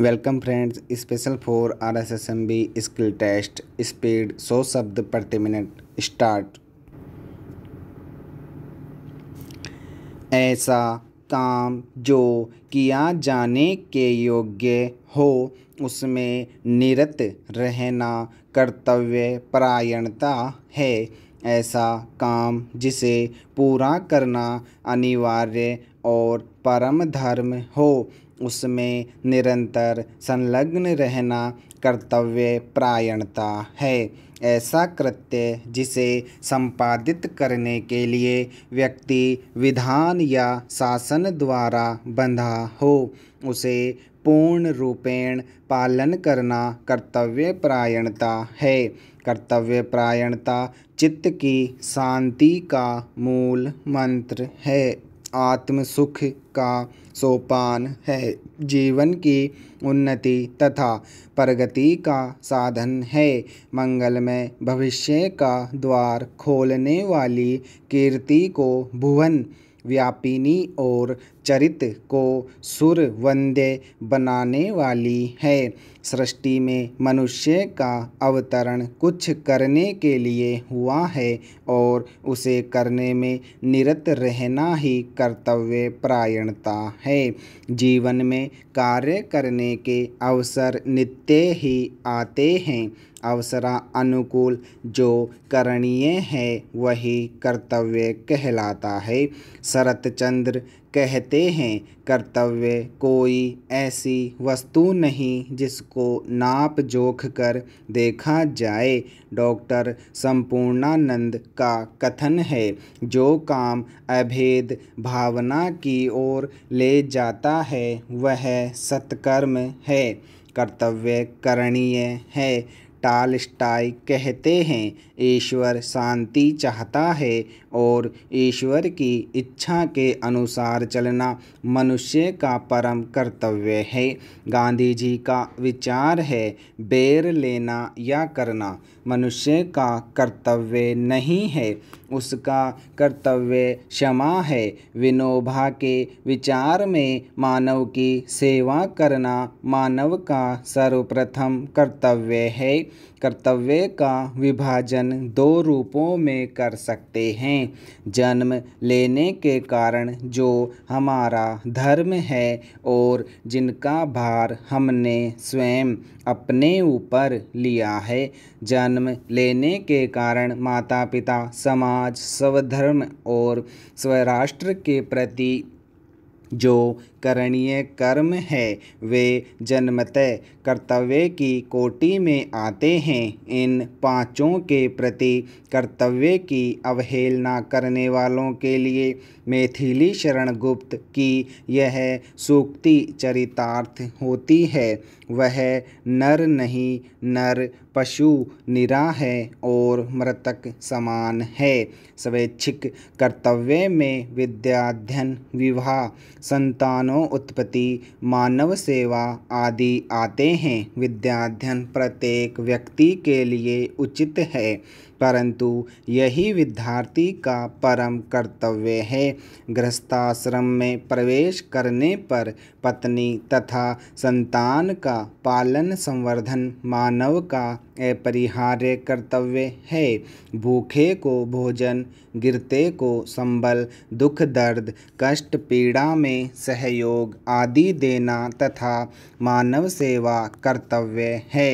welcome friends special for R S S M B skill test speed सौ शब्द प्रति minute start ऐसा काम जो किया जाने के योग्य हो उसमें निरत रहना कर्तव्य परायणता है ऐसा काम जिसे पूरा करना अनिवार्य और परम धर्म हो उसमें निरंतर संलग्न रहना कर्तव्य प्रायणता है ऐसा कृत्य जिसे संपादित करने के लिए व्यक्ति विधान या शासन द्वारा बंधा हो उसे पूर्ण रूपेण पालन करना कर्तव्य प्रायणता है कर्तव्य प्रायणता चित्त की शांति का मूल मंत्र है आत्म सुख का सोपान है जीवन की उन्नति तथा प्रगति का साधन है मंगलमय भविष्य का द्वार खोलने वाली कीर्ति को भुवन व्यापिनी और चरित्र को सुर वंदे बनाने वाली है सृष्टि में मनुष्य का अवतरण कुछ करने के लिए हुआ है और उसे करने में निरत रहना ही कर्तव्य प्रायणता है जीवन में कार्य करने के अवसर नित्य ही आते हैं अवसरा अनुकूल जो करणीय है वही कर्तव्य कहलाता है शरत चंद्र कहते हैं कर्तव्य कोई ऐसी वस्तु नहीं जिसको नाप जोख कर देखा जाए डॉक्टर संपूर्णानंद का कथन है जो काम अभेद भावना की ओर ले जाता है वह सत्कर्म है कर्तव्य करणीय है टालस्टाई कहते हैं ईश्वर शांति चाहता है और ईश्वर की इच्छा के अनुसार चलना मनुष्य का परम कर्तव्य है गांधी जी का विचार है बेर लेना या करना मनुष्य का कर्तव्य नहीं है उसका कर्तव्य क्षमा है विनोबा के विचार में मानव की सेवा करना मानव का सर्वप्रथम कर्तव्य है कर्तव्य का विभाजन दो रूपों में कर सकते हैं जन्म लेने के कारण जो हमारा धर्म है और जिनका भार हमने स्वयं अपने ऊपर लिया है जन्म लेने के कारण माता पिता समाज स्वधर्म और स्वराष्ट्र के प्रति जो करणीय कर्म है वे जन्मतः कर्तव्य की कोटि में आते हैं इन पांचों के प्रति कर्तव्य की अवहेलना करने वालों के लिए मैथिली शरण गुप्त की यह सूक्ति चरितार्थ होती है वह नर नहीं नर पशु निरा है और मृतक समान है स्वैच्छिक कर्तव्य में अध्ययन विवाह संतानों उत्पत्ति मानव सेवा आदि आते हैं अध्ययन प्रत्येक व्यक्ति के लिए उचित है परंतु यही विद्यार्थी का परम कर्तव्य है गृहस्थाश्रम में प्रवेश करने पर पत्नी तथा संतान का का पालन संवर्धन मानव का अपरिहार्य कर्तव्य है भूखे को भोजन गिरते को संबल दुख दर्द कष्ट पीड़ा में सहयोग आदि देना तथा मानव सेवा कर्तव्य है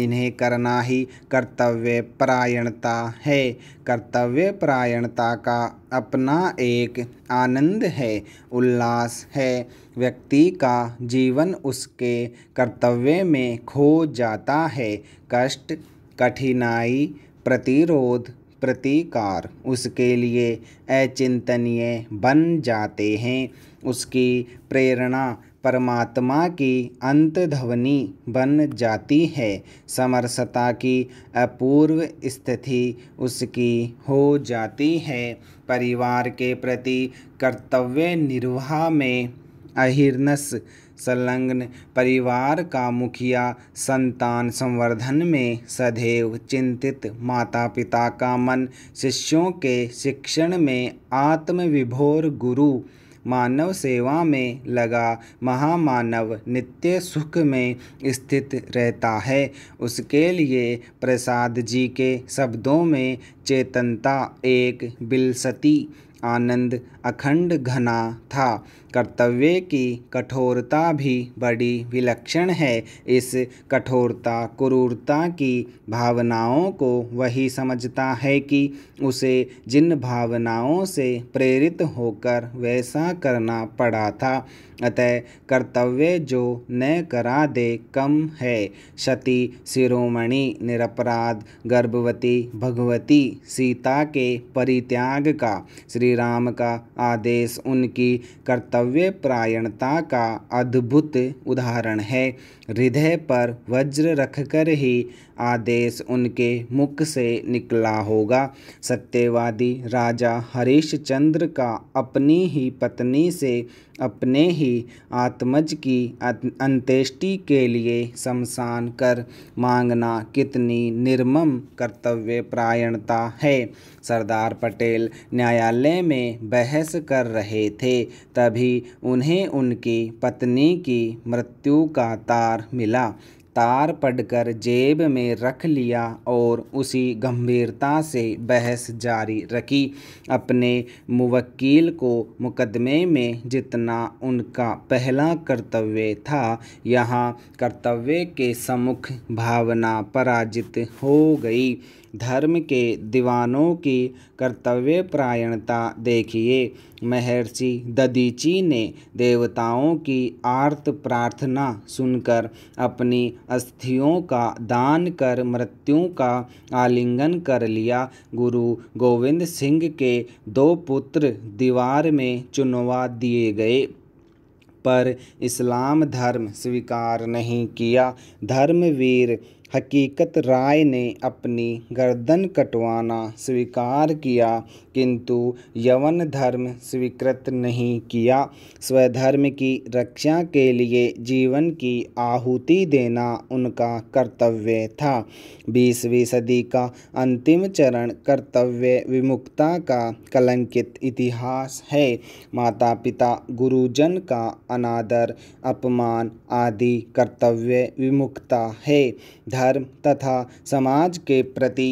इन्हें करना ही कर्तव्य परायणता है कर्तव्य परायणता का अपना एक आनंद है उल्लास है व्यक्ति का जीवन उसके कर्तव्य में खो जाता है कष्ट कठिनाई प्रतिरोध प्रतिकार उसके लिए अचिंतनीय बन जाते हैं उसकी प्रेरणा परमात्मा की अंतध्वनि बन जाती है समरसता की अपूर्व स्थिति उसकी हो जाती है परिवार के प्रति कर्तव्य निर्वाह में अहिर्नस संलग्न परिवार का मुखिया संतान संवर्धन में सदैव चिंतित माता पिता का मन शिष्यों के शिक्षण में आत्मविभोर गुरु मानव सेवा में लगा महामानव नित्य सुख में स्थित रहता है उसके लिए प्रसाद जी के शब्दों में चेतनता एक बिलसती आनंद अखंड घना था कर्तव्य की कठोरता भी बड़ी विलक्षण है इस कठोरता क्रूरता की भावनाओं को वही समझता है कि उसे जिन भावनाओं से प्रेरित होकर वैसा करना पड़ा था अतः कर्तव्य जो न करा दे कम है क्षति शिरोमणि निरपराध गर्भवती भगवती सीता के परित्याग का श्री राम का आदेश उनकी कर्तव्य काव्य प्रायणता का अद्भुत उदाहरण है हृदय पर वज्र रखकर ही आदेश उनके मुख से निकला होगा सत्यवादी राजा हरीशचंद्र का अपनी ही पत्नी से अपने ही आत्मज की अं-, अंत्येष्टि के लिए शमशान कर मांगना कितनी निर्मम कर्तव्य है सरदार पटेल न्यायालय में बहस कर रहे थे तभी उन्हें उनकी पत्नी की मृत्यु का तार मिला तार पढ़कर जेब में रख लिया और उसी गंभीरता से बहस जारी रखी अपने मुवक्किल को मुकदमे में जितना उनका पहला कर्तव्य था यहाँ कर्तव्य के सम्मुख भावना पराजित हो गई धर्म के दीवानों की कर्तव्य प्रायणता देखिए महर्षि ददीची ने देवताओं की आर्त प्रार्थना सुनकर अपनी अस्थियों का दान कर मृत्यु का आलिंगन कर लिया गुरु गोविंद सिंह के दो पुत्र दीवार में चुनवा दिए गए पर इस्लाम धर्म स्वीकार नहीं किया धर्मवीर हकीकत राय ने अपनी गर्दन कटवाना स्वीकार किया किंतु यवन धर्म स्वीकृत नहीं किया स्वधर्म की रक्षा के लिए जीवन की आहुति देना उनका कर्तव्य था बीसवीं सदी का अंतिम चरण कर्तव्य विमुक्ता का कलंकित इतिहास है माता पिता गुरुजन का अनादर अपमान आदि कर्तव्य विमुक्ता है धर्म तथा समाज के प्रति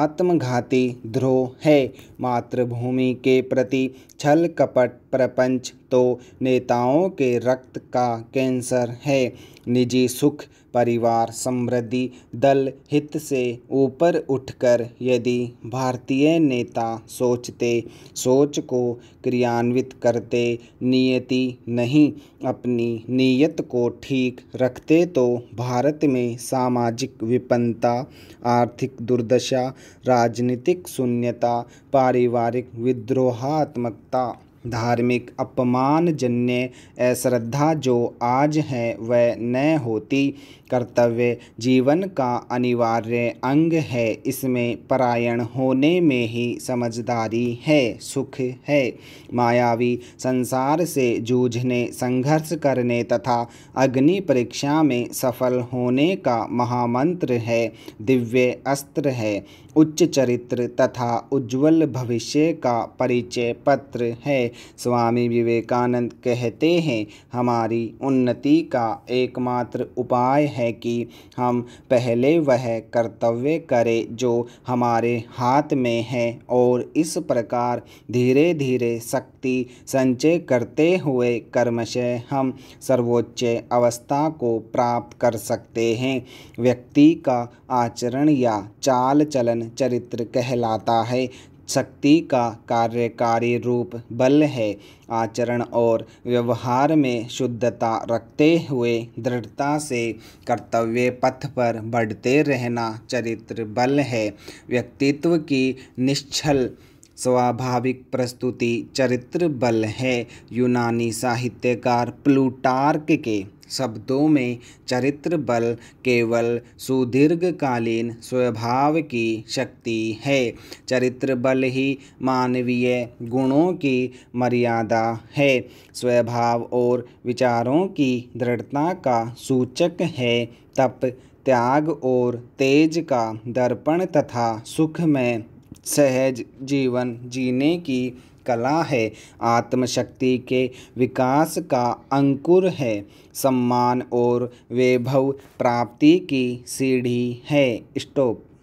आत्मघाती ध्रोह है मातृभूमि के प्रति छल कपट प्रपंच तो नेताओं के रक्त का कैंसर है निजी सुख परिवार समृद्धि दल हित से ऊपर उठकर यदि भारतीय नेता सोचते सोच को क्रियान्वित करते नियति नहीं अपनी नीयत को ठीक रखते तो भारत में सामाजिक विपन्नता आर्थिक दुर्दशा राजनीतिक शून्यता पारि पारिवारिक विद्रोहात्मकता धार्मिक अपमान जन्य अश्रद्धा जो आज है वह न होती कर्तव्य जीवन का अनिवार्य अंग है इसमें परायण होने में ही समझदारी है सुख है मायावी संसार से जूझने संघर्ष करने तथा अग्नि परीक्षा में सफल होने का महामंत्र है दिव्य अस्त्र है उच्च चरित्र तथा उज्जवल भविष्य का परिचय पत्र है स्वामी विवेकानंद कहते हैं हमारी उन्नति का एकमात्र उपाय है कि हम पहले वह कर्तव्य करें जो हमारे हाथ में है और इस प्रकार धीरे धीरे शक्ति संचय करते हुए कर्मशय हम सर्वोच्च अवस्था को प्राप्त कर सकते हैं व्यक्ति का आचरण या चाल चलन चरित्र कहलाता है शक्ति का कार्यकारी रूप बल है आचरण और व्यवहार में शुद्धता रखते हुए दृढ़ता से कर्तव्य पथ पर बढ़ते रहना चरित्र बल है व्यक्तित्व की निश्चल स्वाभाविक प्रस्तुति चरित्र बल है यूनानी साहित्यकार प्लूटार्क के शब्दों में चरित्र बल केवल सुदीर्घकालीन स्वभाव की शक्ति है चरित्र बल ही मानवीय गुणों की मर्यादा है स्वभाव और विचारों की दृढ़ता का सूचक है तप त्याग और तेज का दर्पण तथा सुख में सहज जीवन जीने की कला है आत्मशक्ति के विकास का अंकुर है सम्मान और वैभव प्राप्ति की सीढ़ी है स्टॉप